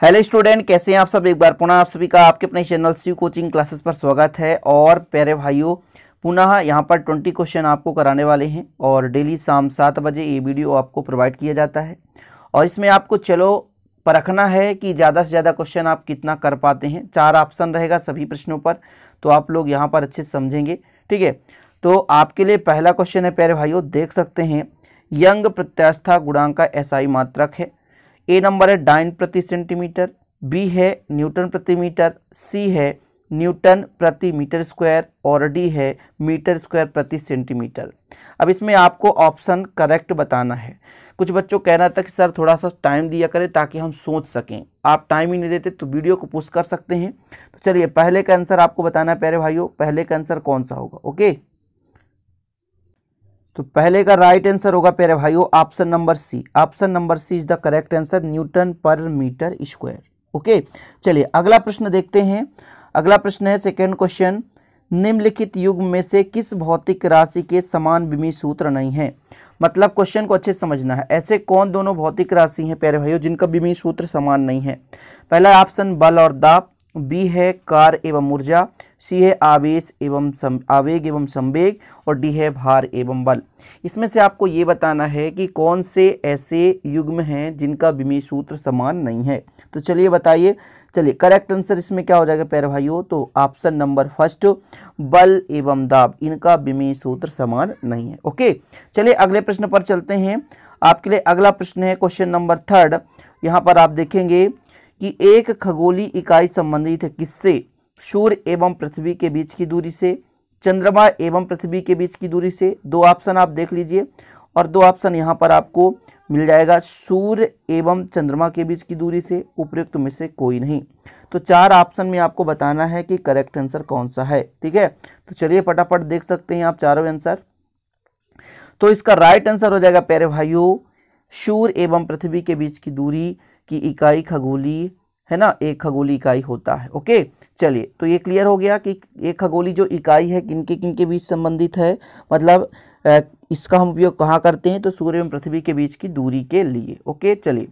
hello student कैसे हैं आप सब एक बार पुनः आप सभी का आपके अपने चैनल सी कोचिंग क्लासेस पर स्वागत है और प्यारे भाइयों पुनः यहाँ पर ट्वेंटी क्वेश्चन आपको कराने वाले हैं और डेली शाम सात बजे ये वीडियो आपको प्रोवाइड किया जाता है और इसमें आपको चलो परखना है कि ज़्यादा से ज़्यादा क्वेश्चन आप कितना कर पाते हैं चार ऑप्शन रहेगा सभी प्रश्नों पर तो आप लोग यहाँ पर अच्छे समझेंगे ठीक है तो आपके लिए पहला क्वेश्चन है प्यारे भाइयों देख सकते हैं यंग प्रत्यास्था गुणांक का एसआई मात्रक है ए नंबर है डाइन प्रति सेंटीमीटर बी है न्यूटन प्रति मीटर सी है न्यूटन प्रति मीटर स्क्वायर और डी है मीटर स्क्वायर प्रति सेंटीमीटर अब इसमें आपको ऑप्शन करेक्ट बताना है कुछ बच्चों कह रहा था कि सर थोड़ा सा टाइम दिया करें ताकि हम सोच सकें आप टाइम ही नहीं देते तो वीडियो को पुश कर सकते हैं तो चलिए पहले का आंसर आपको बताना है प्यारे भाइयों पहले का आंसर कौन सा होगा ओके तो पहले का राइट आंसर होगा प्यारे भाइयों option number C option number C is the correct answer newton per metre square okay चलिए अगला प्रश्न देखते हैं अगला प्रश्न है सेकेंड क्वेश्चन निम्नलिखित युग में से किस भौतिक राशि के समान विमी सूत्र नहीं है मतलब क्वेश्चन को अच्छे समझना है ऐसे कौन दोनों भौतिक राशि हैं प्यारे भाइयों जिनका विमी सूत्र समान नहीं है पहला ऑप्शन बल और दाप बी है कार एवं ऊर्जा सी है आवेश एवं सम आवेग एवं संवेग और डी है भार एवं बल इसमें से आपको ये बताना है कि कौन से ऐसे युग्म हैं जिनका विमी सूत्र समान नहीं है तो चलिए बताइए चलिए करेक्ट आंसर इसमें क्या हो जाएगा पैर भाइयों तो ऑप्शन नंबर फर्स्ट बल एवं दाब इनका विमी सूत्र समान नहीं है ओके चलिए अगले प्रश्न पर चलते हैं आपके लिए अगला प्रश्न है क्वेश्चन नंबर थर्ड यहाँ पर आप देखेंगे कि एक खगोली इकाई संबंधित है किससे सूर्य एवं पृथ्वी के बीच की दूरी से चंद्रमा एवं पृथ्वी के बीच की दूरी से दो ऑप्शन आप देख लीजिए और दो ऑप्शन यहाँ पर आपको मिल जाएगा सूर्य एवं चंद्रमा के बीच की दूरी से उपयुक्त में से कोई नहीं तो चार ऑप्शन में आपको बताना है कि करेक्ट आंसर कौन सा है ठीक है तो चलिए फटाफट देख सकते हैं आप चारों आंसर तो इसका राइट आंसर हो जाएगा प्यारे भाइयों सूर्य एवं पृथ्वी के बीच की दूरी की इकाई खगोली है ना एक खगोली इकाई होता है ओके चलिए तो ये क्लियर हो गया कि एक खगोली जो इकाई है किनके किनके बीच संबंधित है मतलब इसका हम उपयोग कहाँ करते हैं तो सूर्य एवं पृथ्वी के बीच की दूरी के लिए ओके चलिए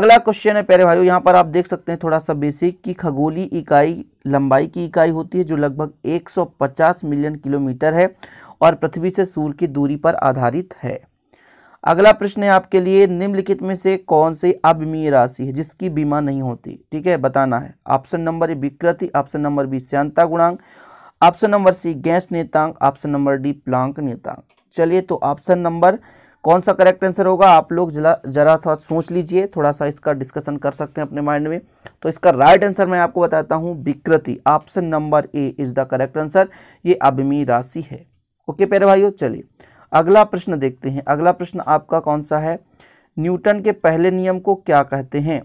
अगला क्वेश्चन है प्यारे भाइयों यहाँ पर आप देख सकते हैं थोड़ा सा बेसिक कि खगोली इकाई लंबाई की इकाई होती है जो लगभग 150 मिलियन किलोमीटर है और पृथ्वी से सूर्य की दूरी पर आधारित है अगला प्रश्न है आपके लिए निम्नलिखित में से कौन सी अभिमीय राशि है जिसकी बीमा नहीं होती ठीक है बताना है ऑप्शन नंबर ए विकृति ऑप्शन नंबर बी श्यांता गुणांक ऑप्शन नंबर सी गैस नेतांग ऑप्शन नंबर डी प्लांक नेतांग चलिए तो ऑप्शन नंबर कौन सा करेक्ट आंसर होगा आप लोग जरा जरा सा सोच लीजिए थोड़ा सा इसका डिस्कशन कर सकते हैं अपने माइंड में तो इसका राइट आंसर मैं आपको बताता हूँ विकृति option number A is the correct answer ये अभिमीय राशि है ओके प्यारे भाइयों चलिए अगला प्रश्न देखते हैं अगला प्रश्न आपका कौन सा है न्यूटन के पहले नियम को क्या कहते हैं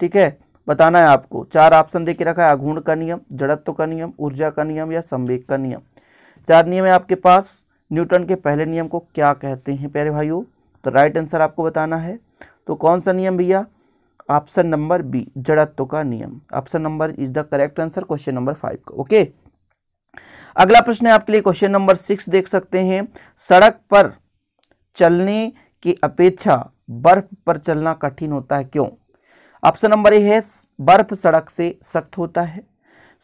ठीक है बताना है आपको चार ऑप्शन देके रखा है अघूर्ण का नियम जड़त्व का नियम ऊर्जा का नियम या संवेग का नियम चार नियम है आपके पास न्यूटन के पहले नियम को क्या कहते हैं प्यारे भाइयों तो राइट आंसर आपको बताना है तो कौन सा नियम भैया ऑप्शन नंबर बी जड़त्व का नियम option number is the correct answer question number five का ओके अगला प्रश्न है आपके लिए क्वेश्चन नंबर सिक्स देख सकते हैं सड़क पर चलने की अपेक्षा बर्फ पर चलना कठिन होता है क्यों ऑप्शन नंबर ए है बर्फ सड़क से सख्त होता है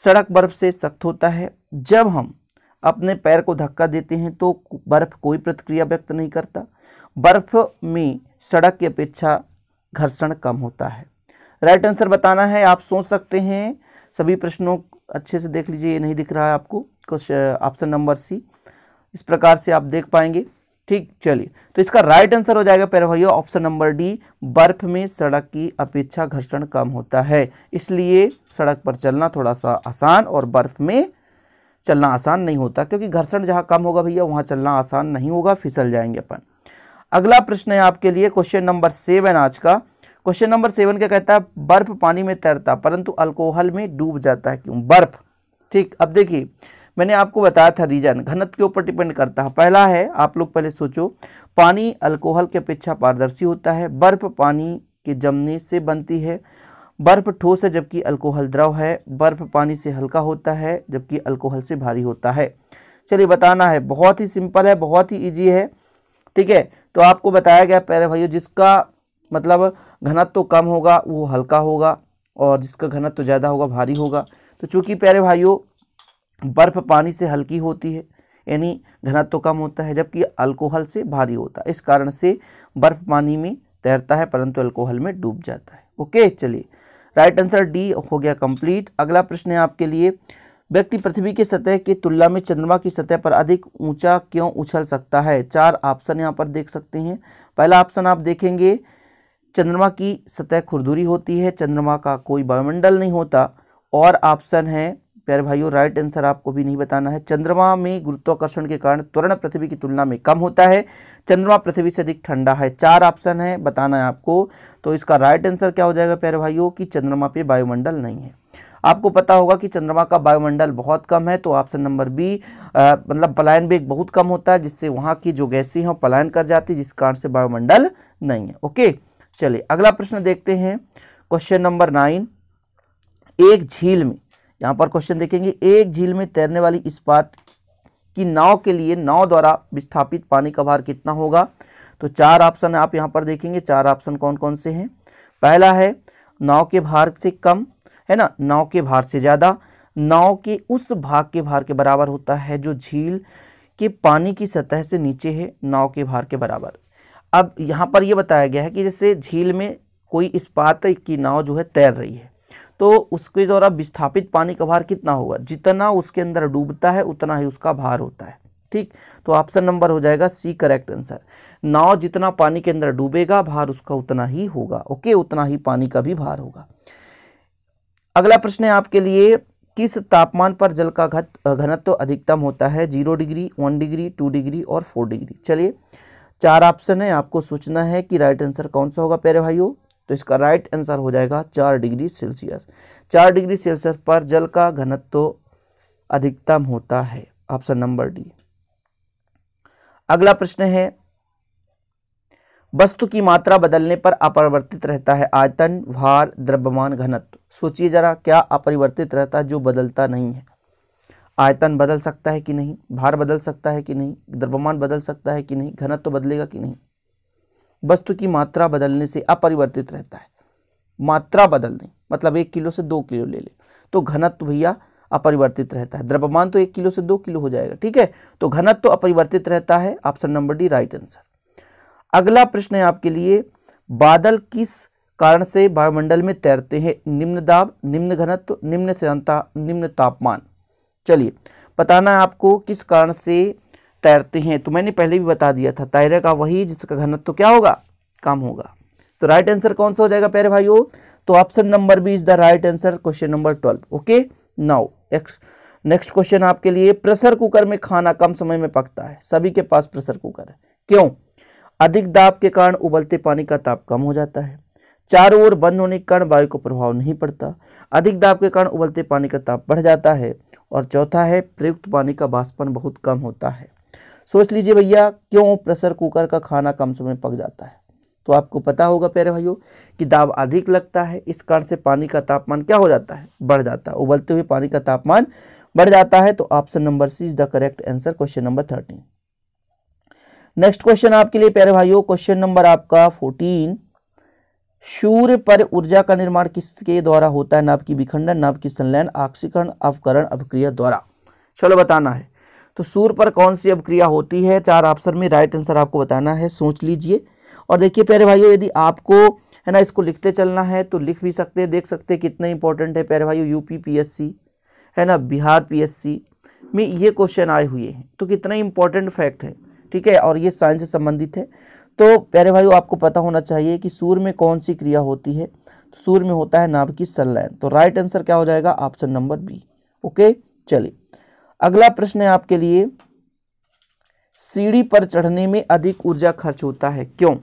सड़क बर्फ से सख्त होता है जब हम अपने पैर को धक्का देते हैं तो बर्फ कोई प्रतिक्रिया व्यक्त नहीं करता बर्फ में सड़क की अपेक्षा घर्षण कम होता है राइट आंसर बताना है आप सोच सकते हैं सभी प्रश्नों अच्छे से देख लीजिए ये नहीं दिख रहा है आपको क्वेश्चन ऑप्शन नंबर सी इस प्रकार से आप देख पाएंगे ठीक चलिए तो इसका राइट आंसर हो जाएगा पैर भैया ऑप्शन नंबर डी बर्फ में सड़क की अपेक्षा घर्षण कम होता है इसलिए सड़क पर चलना थोड़ा सा आसान और बर्फ में चलना आसान नहीं होता क्योंकि घर्षण जहाँ कम होगा भैया वहाँ चलना आसान नहीं होगा फिसल जाएंगे अपन अगला प्रश्न है आपके लिए क्वेश्चन नंबर सेवन आज का क्वेश्चन नंबर सेवन क्या कहता है बर्फ पानी में तैरता परंतु अल्कोहल में डूब जाता है क्यों बर्फ ठीक अब देखिए मैंने आपको बताया था रीजन घनत के ऊपर डिपेंड करता है पहला है आप लोग पहले सोचो पानी अल्कोहल के अपेक्षा पारदर्शी होता है बर्फ पानी के जमने से बनती है बर्फ ठोस है जबकि अल्कोहल द्रव है बर्फ पानी से हल्का होता है जबकि अल्कोहल से भारी होता है चलिए बताना है बहुत ही सिंपल है बहुत ही ईजी है ठीक है तो आपको बताया गया पहले भाइयों जिसका मतलब घनत्व तो कम होगा वो हल्का होगा और जिसका घनत्व तो ज़्यादा होगा भारी होगा तो चूँकि प्यारे भाइयों बर्फ़ पानी से हल्की होती है यानी घनत्व तो कम होता है जबकि अल्कोहल से भारी होता है इस कारण से बर्फ़ पानी में तैरता है परंतु अल्कोहल में डूब जाता है ओके चलिए राइट आंसर डी हो गया कंप्लीट अगला प्रश्न है आपके लिए व्यक्ति पृथ्वी के सतह की तुलना में चंद्रमा की सतह पर अधिक ऊंचा क्यों उछल सकता है चार ऑप्शन यहाँ पर देख सकते हैं पहला ऑप्शन आप देखेंगे चंद्रमा की सतह खुरदुरी होती है चंद्रमा का कोई वायुमंडल नहीं होता और ऑप्शन है प्यारे भाइयों राइट आंसर आपको भी नहीं बताना है चंद्रमा में गुरुत्वाकर्षण के कारण त्वरण पृथ्वी की तुलना में कम होता है चंद्रमा पृथ्वी से अधिक ठंडा है चार ऑप्शन है बताना है आपको तो इसका राइट आंसर क्या हो जाएगा प्यारे भाइयों कि चंद्रमा पे वायुमंडल नहीं है आपको पता होगा कि चंद्रमा का वायुमंडल बहुत कम है तो ऑप्शन नंबर बी मतलब पलायन भी बहुत कम होता है जिससे वहाँ की जो गैसी हैं पलायन कर जाती है जिस कारण से वायुमंडल नहीं है ओके चलिए अगला प्रश्न देखते हैं क्वेश्चन नंबर नाइन एक झील में यहाँ पर क्वेश्चन देखेंगे एक झील में तैरने वाली इस्पात की नाव के लिए नाव द्वारा विस्थापित पानी का भार कितना होगा तो चार ऑप्शन आप यहाँ पर देखेंगे चार ऑप्शन कौन कौन से हैं पहला है नाव के भार से कम है ना नाव के भार से ज़्यादा नाव के उस भाग के भार के बराबर होता है जो झील के पानी की सतह से नीचे है नाव के भार के बराबर अब यहाँ पर यह बताया गया है कि जैसे झील में कोई इस्पात की नाव जो है तैर रही है तो उसके द्वारा विस्थापित पानी का भार कितना होगा जितना उसके अंदर डूबता है उतना ही उसका भार होता है ठीक तो ऑप्शन नंबर हो जाएगा सी करेक्ट आंसर नाव जितना पानी के अंदर डूबेगा भार उसका उतना ही होगा ओके उतना ही पानी का भी भार होगा अगला प्रश्न है आपके लिए किस तापमान पर जल का घत घनत्व तो अधिकतम होता है zero degree one degree two degree और फोर डिग्री चलिए चार ऑप्शन है आपको सोचना है कि राइट आंसर कौन सा होगा प्यारे भाइयों तो इसका राइट आंसर हो जाएगा चार डिग्री सेल्सियस चार डिग्री सेल्सियस पर जल का घनत्व अधिकतम होता है ऑप्शन नंबर डी अगला प्रश्न है वस्तु की मात्रा बदलने पर अपरिवर्तित रहता है आयतन भार द्रव्यमान घनत्व सोचिए जरा क्या अपरिवर्तित रहता है जो बदलता नहीं है आयतन बदल सकता है कि नहीं भार बदल सकता है कि नहीं द्रव्यमान बदल सकता है कि नहीं घनत्व तो बदलेगा कि नहीं वस्तु की मात्रा बदलने से अपरिवर्तित रहता है मात्रा बदल दें मतलब एक किलो से दो किलो ले लें तो घनत्व भैया अपरिवर्तित रहता है द्रव्यमान तो एक किलो से दो किलो हो जाएगा ठीक है तो घनत्व तो अपरिवर्तित रहता है option number D right answer अगला प्रश्न है आपके लिए बादल किस कारण से वायुमंडल में तैरते हैं निम्न दाब निम्न घनत्व निम्न सांता निम्न तापमान चलिए बताना आपको किस कारण से तैरते हैं तो मैंने पहले भी बता दिया था तैरे का वही जिसका घनत्व तो क्या होगा कम होगा तो राइट आंसर कौन सा हो जाएगा प्यारे भाइयों तो option number B is the right answer question number twelve okay now X next question आपके लिए प्रेशर कुकर में खाना कम समय में पकता है सभी के पास प्रेशर कुकर है क्यों अधिक दाब के कारण उबलते पानी का ताप कम हो जाता है चारों ओर बंद होने के कारण वायु को प्रभाव नहीं पड़ता अधिक दाब के कारण उबलते पानी का ताप बढ़ जाता है और चौथा है प्रयुक्त पानी का बाष्पन बहुत कम होता है सोच लीजिए भैया क्यों प्रेशर कुकर का खाना कम समय पक जाता है तो आपको पता होगा प्यारे भाइयों कि दाब अधिक लगता है इस कारण से पानी का तापमान क्या हो जाता है बढ़ जाता है उबलते हुए पानी का तापमान बढ़ जाता है तो option number C is the correct answer question number thirteen next question आपके लिए प्यारे भाइयों क्वेश्चन नंबर आपका फोर्टीन सूर्य पर ऊर्जा का निर्माण किसके द्वारा होता है नाभ की विखंडन नाभ की संलयन आक्सीकरण अवकरण अभिक्रिया द्वारा चलो बताना है तो सूर्य पर कौन सी अभिक्रिया होती है चार ऑप्शन में राइट आंसर आपको बताना है सोच लीजिए और देखिए प्यारे भाइयों यदि आपको है ना इसको लिखते चलना है तो लिख भी सकते हैं देख सकते हैं कितना इंपॉर्टेंट है प्यारे भाइयों यूपी पीएससी है ना बिहार पीएससी में ये क्वेश्चन आए हुए हैं तो कितना इंपॉर्टेंट फैक्ट है ठीक है और ये साइंस से संबंधित है तो प्यारे भाई आपको पता होना चाहिए कि सूर्य में कौन सी क्रिया होती है तो सूर्य में होता है नाभ की संलयन तो राइट आंसर क्या हो जाएगा ऑप्शन नंबर बी ओके चलिए अगला प्रश्न है आपके लिए सीढ़ी पर चढ़ने में अधिक ऊर्जा खर्च होता है क्यों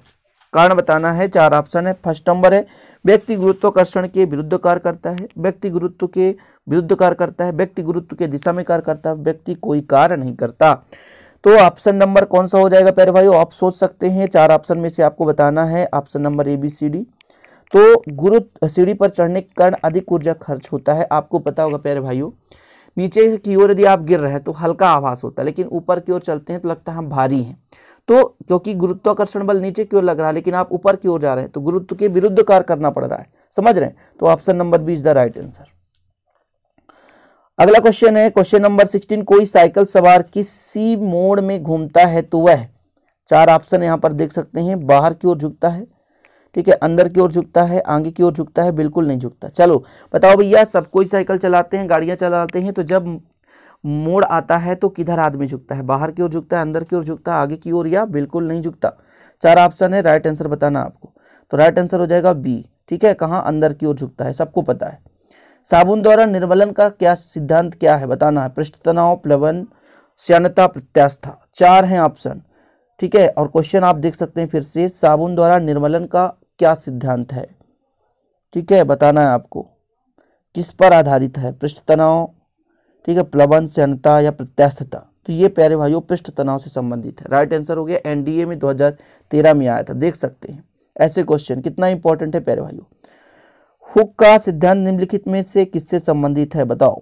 कारण बताना है चार ऑप्शन है फर्स्ट नंबर है व्यक्ति गुरुत्वाकर्षण के विरुद्ध कार्य करता है व्यक्ति गुरुत्व के विरुद्ध कार्य करता है व्यक्ति गुरुत्व के दिशा में कार्य करता है व्यक्ति कोई कार्य नहीं करता तो ऑप्शन नंबर कौन सा हो जाएगा प्यारे भाई आप सोच सकते हैं चार ऑप्शन में से आपको बताना है option number A B C D तो गुरु सीढ़ी पर चढ़ने के कारण अधिक ऊर्जा खर्च होता है आपको पता होगा प्यारे भाइयों नीचे की ओर यदि आप गिर रहे हैं तो हल्का आभास होता है लेकिन ऊपर की ओर चलते हैं तो लगता है हम भारी हैं तो क्योंकि गुरुत्वाकर्षण बल नीचे की ओर लग रहा है लेकिन आप ऊपर की ओर जा रहे हैं तो गुरुत्व के विरुद्ध कार्य करना पड़ रहा है समझ रहे हैं तो option number B is the right answer अगला क्वेश्चन है क्वेश्चन नंबर सिक्सटीन कोई साइकिल सवार किसी मोड़ में घूमता है तो वह चार ऑप्शन यहाँ पर देख सकते हैं बाहर की ओर झुकता है ठीक है अंदर की ओर झुकता है आगे की ओर झुकता है बिल्कुल नहीं झुकता चलो बताओ भैया सब कोई साइकिल चलाते हैं गाड़ियाँ चलाते हैं तो जब मोड़ आता है तो किधर आदमी झुकता है बाहर की ओर झुकता है अंदर की ओर झुकता है आगे की ओर या बिल्कुल नहीं झुकता चार ऑप्शन है राइट आंसर बताना आपको तो राइट आंसर हो जाएगा बी ठीक है कहाँ अंदर की ओर झुकता है सबको पता है साबुन द्वारा निर्मलन का क्या सिद्धांत क्या है बताना है पृष्ठ तनाव प्लवन श्यानता प्रत्यास्था चार हैं ऑप्शन ठीक है और क्वेश्चन आप देख सकते हैं फिर से साबुन द्वारा निर्मलन का क्या सिद्धांत है ठीक है बताना है आपको किस पर आधारित है पृष्ठ तनाव ठीक है प्लवन श्यानता या प्रत्यास्थता तो ये प्यारे भाइयों पृष्ठ तनाव से संबंधित है राइट आंसर हो गया एनडीए में 2013 में आया था देख सकते हैं ऐसे क्वेश्चन कितना इंपॉर्टेंट है प्यारे भाइयों हुक का सिद्धांत निम्नलिखित में से किससे संबंधित है बताओ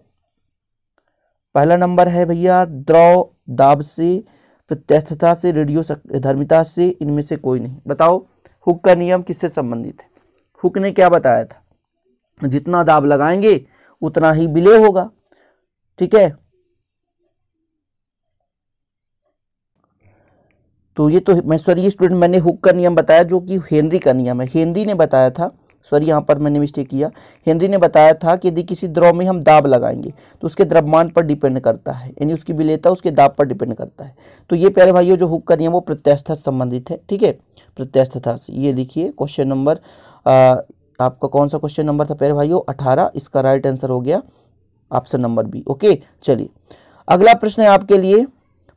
पहला नंबर है भैया द्रव दाब से प्रत्यस्थता से रेडियो धर्मिता से इनमें से कोई नहीं बताओ हुक का नियम किससे संबंधित है हुक ने क्या बताया था जितना दाब लगाएंगे उतना ही विलय होगा ठीक है तो ये तो मैं सॉरी स्टूडेंट मैंने हुक का नियम बताया जो कि हेनरी का नियम है हेनरी ने बताया था सॉरी यहाँ पर मैंने मिस्टेक किया हेनरी ने बताया था कि यदि किसी द्रव में हम दाब लगाएंगे तो उसके द्रव्यमान पर डिपेंड करता है यानी उसकी विलेता उसके दाब पर डिपेंड करता है तो ये प्यारे भाइयों जो हुक करिए वो प्रत्यस्थ संबंधित है ठीक है प्रत्यस्थता से ये देखिए क्वेश्चन नंबर आपका कौन सा क्वेश्चन नंबर था प्यारे भाइयों अठारह इसका राइट आंसर हो गया ऑप्शन नंबर बी ओके चलिए अगला प्रश्न है आपके लिए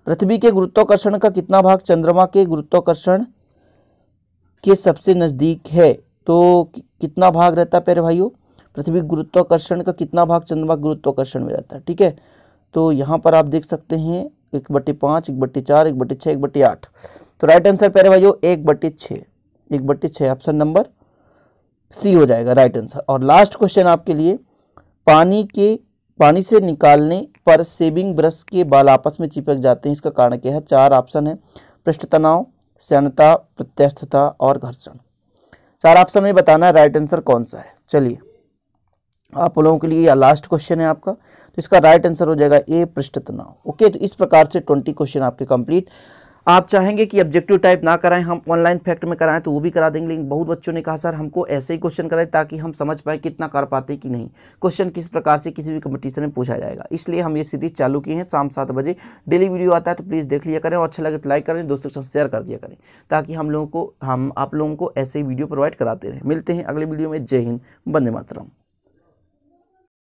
पृथ्वी के गुरुत्वाकर्षण का कितना भाग चंद्रमा के गुरुत्वाकर्षण के सबसे नज़दीक है तो कितना भाग रहता है प्यारे भाइयों पृथ्वी गुरुत्वाकर्षण का कितना भाग चंद्रमा गुरुत्वाकर्षण में रहता है ठीक है तो यहाँ पर आप देख सकते हैं एक बट्टी पाँच एक बट्टी चार एक बट्टी छः एक बट्टी आठ तो राइट आंसर प्यारे भाइयों एक बट्टी छः एक बट्टी छः ऑप्शन नंबर सी हो जाएगा राइट आंसर और लास्ट क्वेश्चन आपके लिए पानी के पानी से निकालने पर सेविंग ब्रश के बाल आपस में चिपक जाते हैं इसका कारण क्या है चार ऑप्शन है पृष्ठ तनाव सैनता प्रत्यस्थता और घर्षण चार आप समय बताना है राइट आंसर कौन सा है चलिए आप लोगों के लिए लास्ट क्वेश्चन है आपका तो इसका राइट आंसर हो जाएगा ए पृष्ठ तनाव ओके तो इस प्रकार से ट्वेंटी क्वेश्चन आपके कंप्लीट आप चाहेंगे कि ऑब्जेक्टिव टाइप ना कराएं हम ऑनलाइन फैक्ट में कराएं तो वो भी करा देंगे लेकिन बहुत बच्चों ने कहा सर हमको ऐसे ही क्वेश्चन कराए ताकि हम समझ पाएँ कितना कर पाते कि नहीं क्वेश्चन किस प्रकार से किसी भी कंपटीशन में पूछा जाएगा इसलिए हम ये सीरीज चालू किए हैं शाम सात बजे डेली वीडियो आता है तो प्लीज़ देख लिया करें और अच्छा लगे तो लाइक करें दोस्तों के साथ शेयर कर दिया करें ताकि हम लोगों को हम आप लोगों को ऐसे ही वीडियो प्रोवाइड कराते रहें मिलते हैं अगले वीडियो में जय हिंद बंदे मातरम